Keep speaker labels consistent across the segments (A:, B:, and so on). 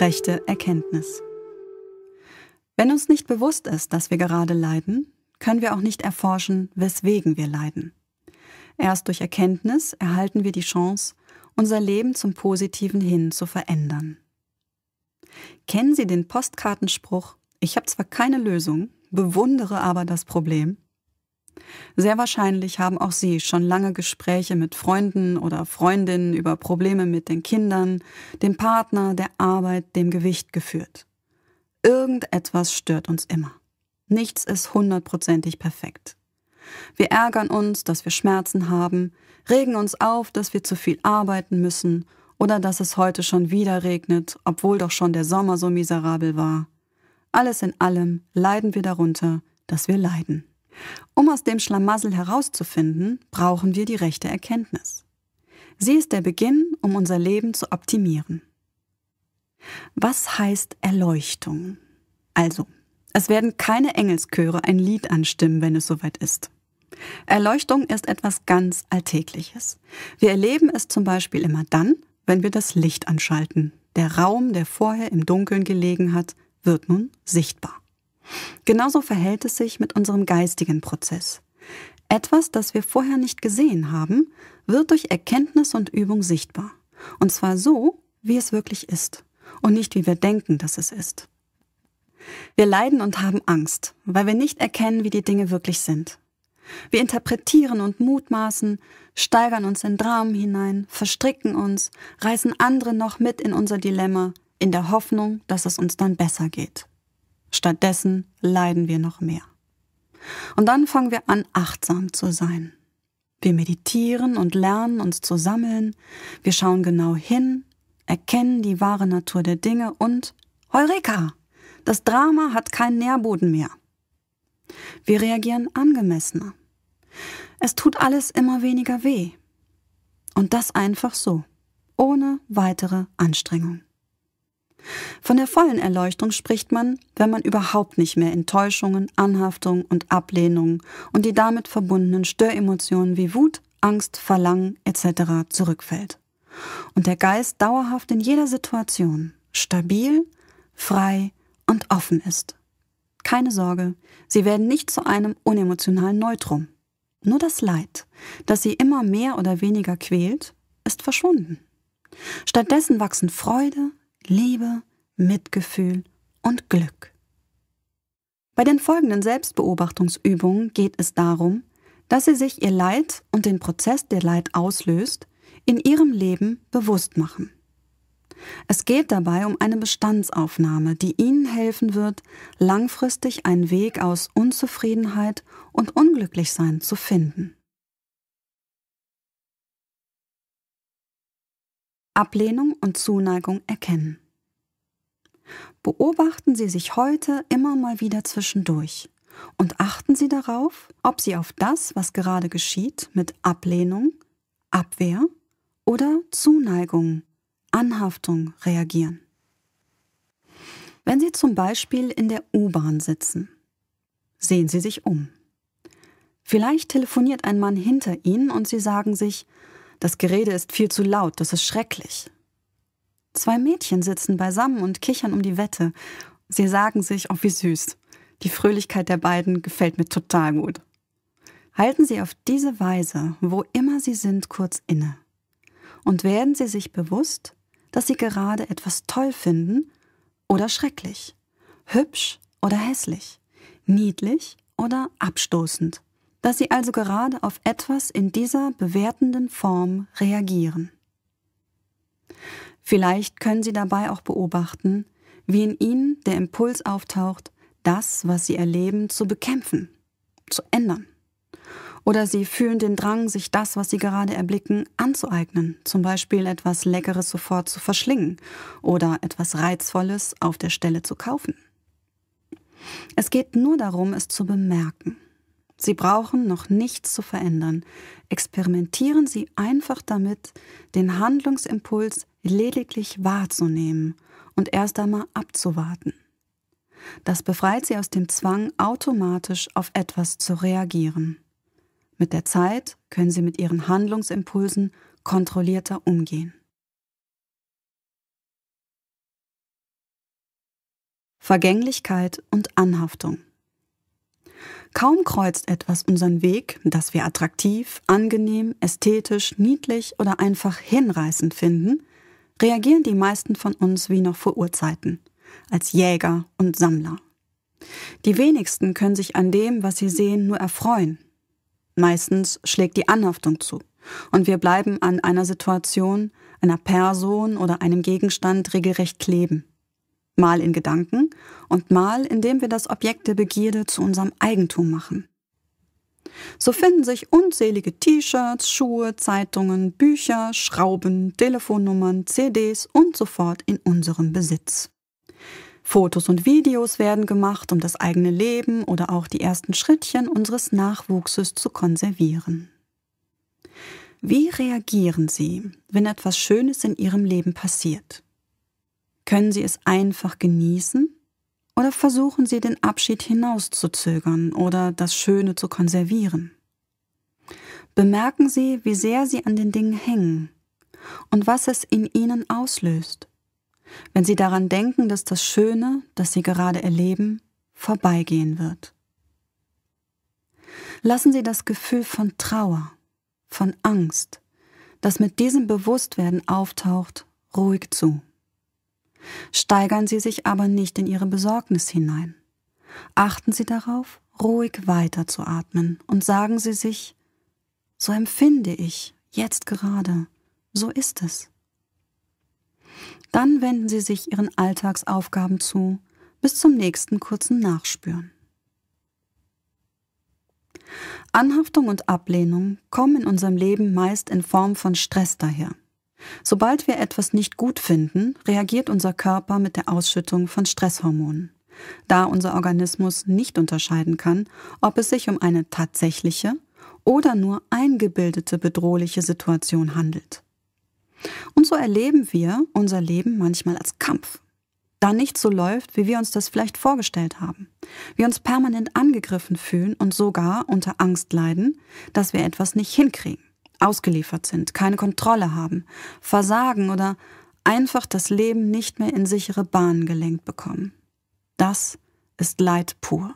A: rechte Erkenntnis. Wenn uns nicht bewusst ist, dass wir gerade leiden, können wir auch nicht erforschen, weswegen wir leiden. Erst durch Erkenntnis erhalten wir die Chance, unser Leben zum Positiven hin zu verändern. Kennen Sie den Postkartenspruch, ich habe zwar keine Lösung, bewundere aber das Problem? Sehr wahrscheinlich haben auch Sie schon lange Gespräche mit Freunden oder Freundinnen über Probleme mit den Kindern, dem Partner, der Arbeit, dem Gewicht geführt. Irgendetwas stört uns immer. Nichts ist hundertprozentig perfekt. Wir ärgern uns, dass wir Schmerzen haben, regen uns auf, dass wir zu viel arbeiten müssen oder dass es heute schon wieder regnet, obwohl doch schon der Sommer so miserabel war. Alles in allem leiden wir darunter, dass wir leiden. Um aus dem Schlamassel herauszufinden, brauchen wir die rechte Erkenntnis. Sie ist der Beginn, um unser Leben zu optimieren. Was heißt Erleuchtung? Also, es werden keine Engelschöre ein Lied anstimmen, wenn es soweit ist. Erleuchtung ist etwas ganz Alltägliches. Wir erleben es zum Beispiel immer dann, wenn wir das Licht anschalten. Der Raum, der vorher im Dunkeln gelegen hat, wird nun sichtbar. Genauso verhält es sich mit unserem geistigen Prozess. Etwas, das wir vorher nicht gesehen haben, wird durch Erkenntnis und Übung sichtbar. Und zwar so, wie es wirklich ist und nicht wie wir denken, dass es ist. Wir leiden und haben Angst, weil wir nicht erkennen, wie die Dinge wirklich sind. Wir interpretieren und mutmaßen, steigern uns in Dramen hinein, verstricken uns, reißen andere noch mit in unser Dilemma, in der Hoffnung, dass es uns dann besser geht. Stattdessen leiden wir noch mehr. Und dann fangen wir an, achtsam zu sein. Wir meditieren und lernen uns zu sammeln, wir schauen genau hin, erkennen die wahre Natur der Dinge und Heureka! Das Drama hat keinen Nährboden mehr. Wir reagieren angemessener. Es tut alles immer weniger weh. Und das einfach so, ohne weitere Anstrengung. Von der vollen Erleuchtung spricht man, wenn man überhaupt nicht mehr Enttäuschungen, Anhaftungen und Ablehnungen und die damit verbundenen Störemotionen wie Wut, Angst, Verlangen etc. zurückfällt. Und der Geist dauerhaft in jeder Situation stabil, frei und offen ist. Keine Sorge, sie werden nicht zu einem unemotionalen Neutrum. Nur das Leid, das sie immer mehr oder weniger quält, ist verschwunden. Stattdessen wachsen Freude, Liebe, Mitgefühl und Glück. Bei den folgenden Selbstbeobachtungsübungen geht es darum, dass sie sich ihr Leid und den Prozess, der Leid auslöst, in ihrem Leben bewusst machen. Es geht dabei um eine Bestandsaufnahme, die Ihnen helfen wird, langfristig einen Weg aus Unzufriedenheit und Unglücklichsein zu finden. Ablehnung und Zuneigung erkennen. Beobachten Sie sich heute immer mal wieder zwischendurch und achten Sie darauf, ob Sie auf das, was gerade geschieht, mit Ablehnung, Abwehr oder Zuneigung, Anhaftung reagieren. Wenn Sie zum Beispiel in der U-Bahn sitzen, sehen Sie sich um. Vielleicht telefoniert ein Mann hinter Ihnen und Sie sagen sich, das Gerede ist viel zu laut, das ist schrecklich. Zwei Mädchen sitzen beisammen und kichern um die Wette. Sie sagen sich, oh wie süß. Die Fröhlichkeit der beiden gefällt mir total gut. Halten Sie auf diese Weise, wo immer Sie sind, kurz inne. Und werden Sie sich bewusst, dass Sie gerade etwas toll finden oder schrecklich, hübsch oder hässlich, niedlich oder abstoßend, dass sie also gerade auf etwas in dieser bewertenden Form reagieren. Vielleicht können Sie dabei auch beobachten, wie in Ihnen der Impuls auftaucht, das, was Sie erleben, zu bekämpfen, zu ändern. Oder Sie fühlen den Drang, sich das, was Sie gerade erblicken, anzueignen, zum Beispiel etwas Leckeres sofort zu verschlingen oder etwas Reizvolles auf der Stelle zu kaufen. Es geht nur darum, es zu bemerken. Sie brauchen noch nichts zu verändern. Experimentieren Sie einfach damit, den Handlungsimpuls lediglich wahrzunehmen und erst einmal abzuwarten. Das befreit Sie aus dem Zwang, automatisch auf etwas zu reagieren. Mit der Zeit können Sie mit Ihren Handlungsimpulsen kontrollierter umgehen. Vergänglichkeit und Anhaftung Kaum kreuzt etwas unseren Weg, das wir attraktiv, angenehm, ästhetisch, niedlich oder einfach hinreißend finden, reagieren die meisten von uns wie noch vor Urzeiten, als Jäger und Sammler. Die wenigsten können sich an dem, was sie sehen, nur erfreuen. Meistens schlägt die Anhaftung zu und wir bleiben an einer Situation, einer Person oder einem Gegenstand regelrecht kleben mal in Gedanken und mal indem wir das Objekt der Begierde zu unserem Eigentum machen. So finden sich unzählige T-Shirts, Schuhe, Zeitungen, Bücher, Schrauben, Telefonnummern, CDs und so fort in unserem Besitz. Fotos und Videos werden gemacht, um das eigene Leben oder auch die ersten Schrittchen unseres Nachwuchses zu konservieren. Wie reagieren Sie, wenn etwas Schönes in Ihrem Leben passiert? Können Sie es einfach genießen oder versuchen Sie den Abschied hinauszuzögern oder das Schöne zu konservieren? Bemerken Sie, wie sehr Sie an den Dingen hängen und was es in Ihnen auslöst, wenn Sie daran denken, dass das Schöne, das Sie gerade erleben, vorbeigehen wird. Lassen Sie das Gefühl von Trauer, von Angst, das mit diesem Bewusstwerden auftaucht, ruhig zu. Steigern Sie sich aber nicht in Ihre Besorgnis hinein. Achten Sie darauf, ruhig weiterzuatmen und sagen Sie sich, so empfinde ich jetzt gerade, so ist es. Dann wenden Sie sich Ihren Alltagsaufgaben zu, bis zum nächsten kurzen Nachspüren. Anhaftung und Ablehnung kommen in unserem Leben meist in Form von Stress daher. Sobald wir etwas nicht gut finden, reagiert unser Körper mit der Ausschüttung von Stresshormonen, da unser Organismus nicht unterscheiden kann, ob es sich um eine tatsächliche oder nur eingebildete bedrohliche Situation handelt. Und so erleben wir unser Leben manchmal als Kampf, da nichts so läuft, wie wir uns das vielleicht vorgestellt haben. Wir uns permanent angegriffen fühlen und sogar unter Angst leiden, dass wir etwas nicht hinkriegen ausgeliefert sind, keine Kontrolle haben, versagen oder einfach das Leben nicht mehr in sichere Bahnen gelenkt bekommen. Das ist Leid pur.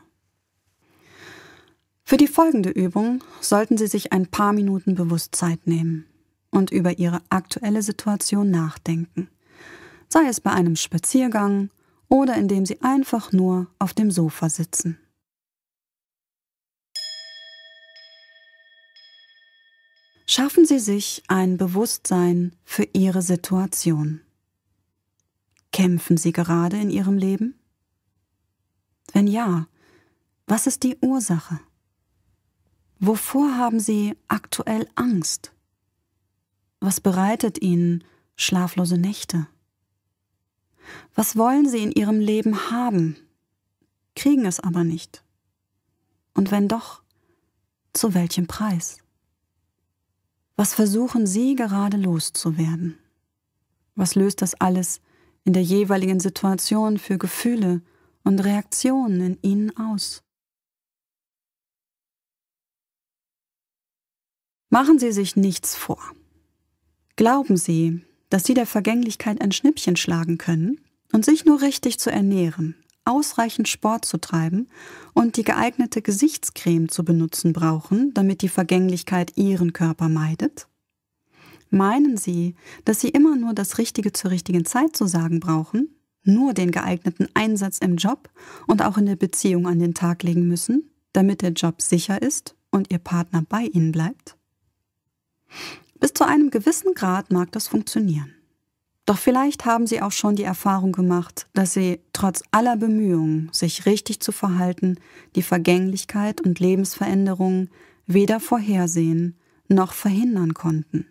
A: Für die folgende Übung sollten Sie sich ein paar Minuten bewusst Zeit nehmen und über Ihre aktuelle Situation nachdenken, sei es bei einem Spaziergang oder indem Sie einfach nur auf dem Sofa sitzen. Schaffen Sie sich ein Bewusstsein für Ihre Situation. Kämpfen Sie gerade in Ihrem Leben? Wenn ja, was ist die Ursache? Wovor haben Sie aktuell Angst? Was bereitet Ihnen schlaflose Nächte? Was wollen Sie in Ihrem Leben haben, kriegen es aber nicht? Und wenn doch, zu welchem Preis? Was versuchen Sie gerade loszuwerden? Was löst das alles in der jeweiligen Situation für Gefühle und Reaktionen in Ihnen aus? Machen Sie sich nichts vor. Glauben Sie, dass Sie der Vergänglichkeit ein Schnippchen schlagen können und sich nur richtig zu ernähren, ausreichend Sport zu treiben und die geeignete Gesichtscreme zu benutzen brauchen, damit die Vergänglichkeit ihren Körper meidet? Meinen Sie, dass Sie immer nur das Richtige zur richtigen Zeit zu sagen brauchen, nur den geeigneten Einsatz im Job und auch in der Beziehung an den Tag legen müssen, damit der Job sicher ist und Ihr Partner bei Ihnen bleibt? Bis zu einem gewissen Grad mag das funktionieren. Doch vielleicht haben Sie auch schon die Erfahrung gemacht, dass Sie trotz aller Bemühungen, sich richtig zu verhalten, die Vergänglichkeit und Lebensveränderungen weder vorhersehen noch verhindern konnten.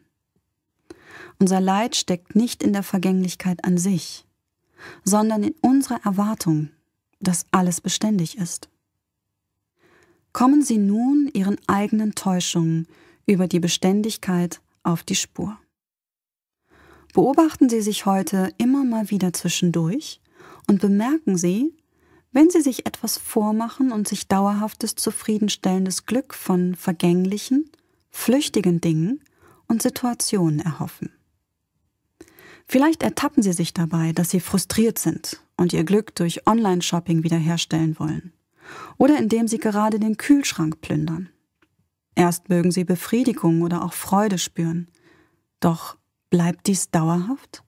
A: Unser Leid steckt nicht in der Vergänglichkeit an sich, sondern in unserer Erwartung, dass alles beständig ist. Kommen Sie nun Ihren eigenen Täuschungen über die Beständigkeit auf die Spur. Beobachten Sie sich heute immer mal wieder zwischendurch und bemerken Sie, wenn Sie sich etwas vormachen und sich dauerhaftes, zufriedenstellendes Glück von vergänglichen, flüchtigen Dingen und Situationen erhoffen. Vielleicht ertappen Sie sich dabei, dass Sie frustriert sind und Ihr Glück durch Online-Shopping wiederherstellen wollen oder indem Sie gerade den Kühlschrank plündern. Erst mögen Sie Befriedigung oder auch Freude spüren, doch Bleibt dies dauerhaft?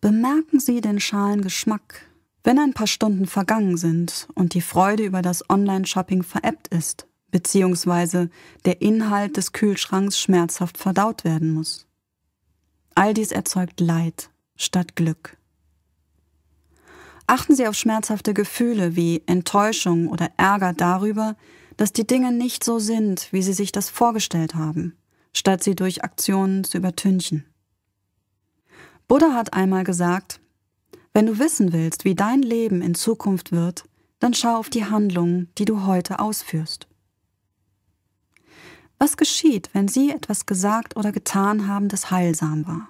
A: Bemerken Sie den schalen Geschmack, wenn ein paar Stunden vergangen sind und die Freude über das Online-Shopping verebbt ist, beziehungsweise der Inhalt des Kühlschranks schmerzhaft verdaut werden muss. All dies erzeugt Leid statt Glück. Achten Sie auf schmerzhafte Gefühle wie Enttäuschung oder Ärger darüber, dass die Dinge nicht so sind, wie Sie sich das vorgestellt haben statt sie durch Aktionen zu übertünchen. Buddha hat einmal gesagt, wenn du wissen willst, wie dein Leben in Zukunft wird, dann schau auf die Handlungen, die du heute ausführst. Was geschieht, wenn Sie etwas gesagt oder getan haben, das heilsam war?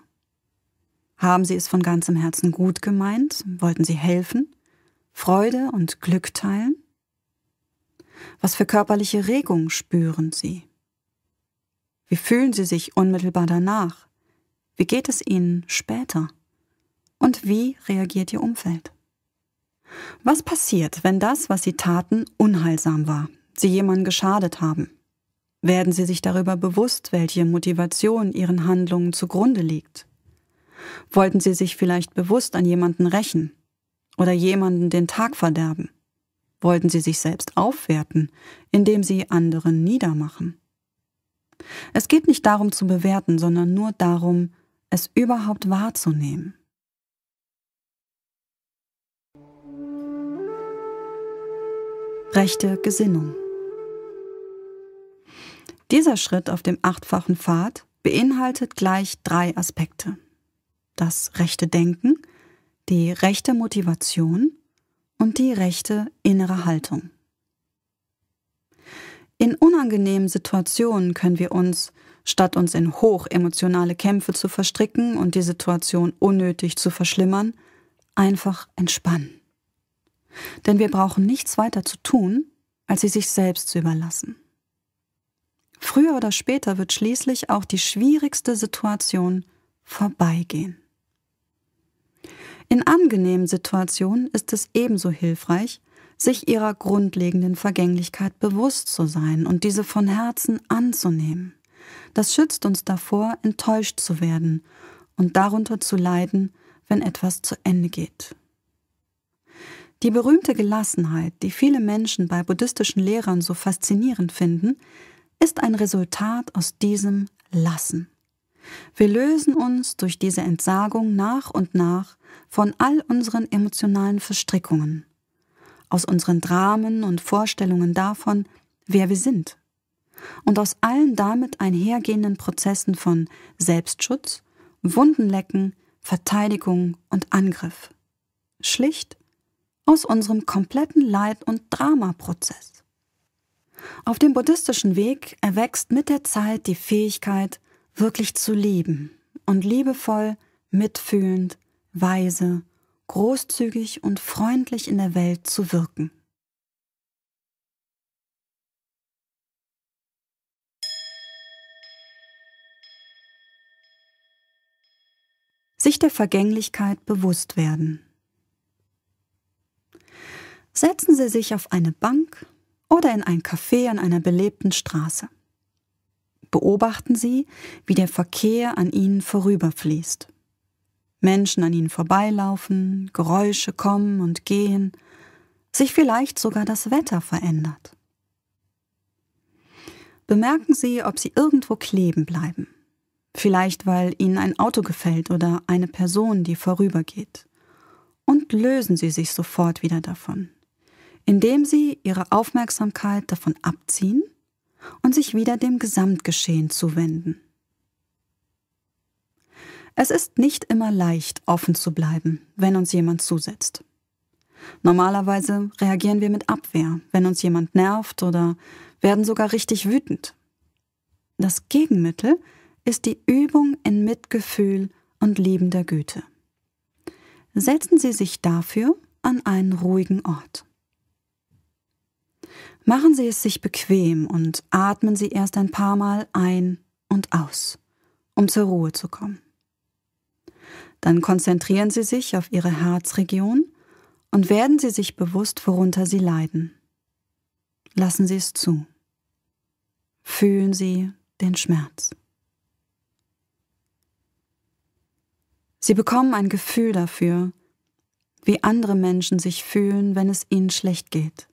A: Haben Sie es von ganzem Herzen gut gemeint? Wollten Sie helfen? Freude und Glück teilen? Was für körperliche Regung spüren Sie? Wie fühlen Sie sich unmittelbar danach? Wie geht es Ihnen später? Und wie reagiert Ihr Umfeld? Was passiert, wenn das, was Sie taten, unheilsam war, Sie jemandem geschadet haben? Werden Sie sich darüber bewusst, welche Motivation Ihren Handlungen zugrunde liegt? Wollten Sie sich vielleicht bewusst an jemanden rächen oder jemanden den Tag verderben? Wollten Sie sich selbst aufwerten, indem Sie anderen niedermachen? Es geht nicht darum zu bewerten, sondern nur darum, es überhaupt wahrzunehmen. Rechte Gesinnung. Dieser Schritt auf dem achtfachen Pfad beinhaltet gleich drei Aspekte. Das rechte Denken, die rechte Motivation und die rechte innere Haltung. In unangenehmen Situationen können wir uns, statt uns in hochemotionale Kämpfe zu verstricken und die Situation unnötig zu verschlimmern, einfach entspannen. Denn wir brauchen nichts weiter zu tun, als sie sich selbst zu überlassen. Früher oder später wird schließlich auch die schwierigste Situation vorbeigehen. In angenehmen Situationen ist es ebenso hilfreich, sich ihrer grundlegenden Vergänglichkeit bewusst zu sein und diese von Herzen anzunehmen. Das schützt uns davor, enttäuscht zu werden und darunter zu leiden, wenn etwas zu Ende geht. Die berühmte Gelassenheit, die viele Menschen bei buddhistischen Lehrern so faszinierend finden, ist ein Resultat aus diesem Lassen. Wir lösen uns durch diese Entsagung nach und nach von all unseren emotionalen Verstrickungen aus unseren Dramen und Vorstellungen davon, wer wir sind. Und aus allen damit einhergehenden Prozessen von Selbstschutz, Wundenlecken, Verteidigung und Angriff. Schlicht aus unserem kompletten Leid- und Dramaprozess. Auf dem buddhistischen Weg erwächst mit der Zeit die Fähigkeit, wirklich zu lieben und liebevoll, mitfühlend, weise großzügig und freundlich in der Welt zu wirken. Sich der Vergänglichkeit bewusst werden. Setzen Sie sich auf eine Bank oder in ein Café an einer belebten Straße. Beobachten Sie, wie der Verkehr an Ihnen vorüberfließt. Menschen an ihnen vorbeilaufen, Geräusche kommen und gehen, sich vielleicht sogar das Wetter verändert. Bemerken Sie, ob Sie irgendwo kleben bleiben. Vielleicht, weil Ihnen ein Auto gefällt oder eine Person, die vorübergeht. Und lösen Sie sich sofort wieder davon, indem Sie Ihre Aufmerksamkeit davon abziehen und sich wieder dem Gesamtgeschehen zuwenden. Es ist nicht immer leicht, offen zu bleiben, wenn uns jemand zusetzt. Normalerweise reagieren wir mit Abwehr, wenn uns jemand nervt oder werden sogar richtig wütend. Das Gegenmittel ist die Übung in Mitgefühl und liebender Güte. Setzen Sie sich dafür an einen ruhigen Ort. Machen Sie es sich bequem und atmen Sie erst ein paar Mal ein und aus, um zur Ruhe zu kommen. Dann konzentrieren Sie sich auf Ihre Herzregion und werden Sie sich bewusst, worunter Sie leiden. Lassen Sie es zu. Fühlen Sie den Schmerz. Sie bekommen ein Gefühl dafür, wie andere Menschen sich fühlen, wenn es ihnen schlecht geht.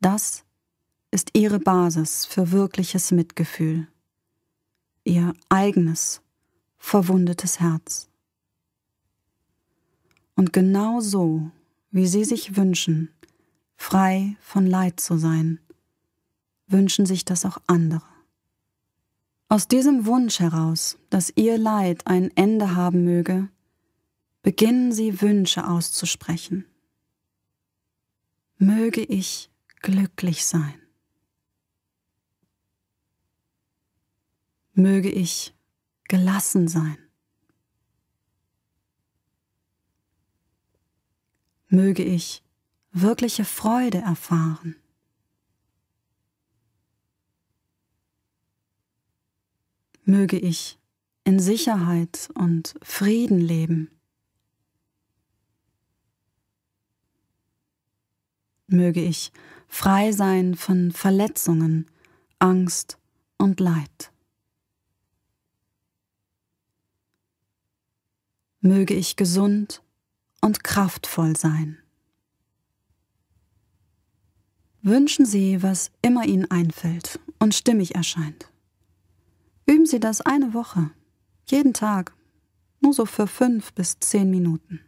A: Das ist ihre Basis für wirkliches Mitgefühl, ihr eigenes, verwundetes Herz und genau so, wie sie sich wünschen, frei von Leid zu sein, wünschen sich das auch andere. Aus diesem Wunsch heraus, dass ihr Leid ein Ende haben möge, beginnen sie Wünsche auszusprechen. Möge ich glücklich sein. Möge ich gelassen sein. möge ich wirkliche Freude erfahren. Möge ich in Sicherheit und Frieden leben. Möge ich frei sein von Verletzungen, Angst und Leid. Möge ich gesund und und kraftvoll sein. Wünschen Sie, was immer Ihnen einfällt und stimmig erscheint. Üben Sie das eine Woche, jeden Tag, nur so für fünf bis zehn Minuten.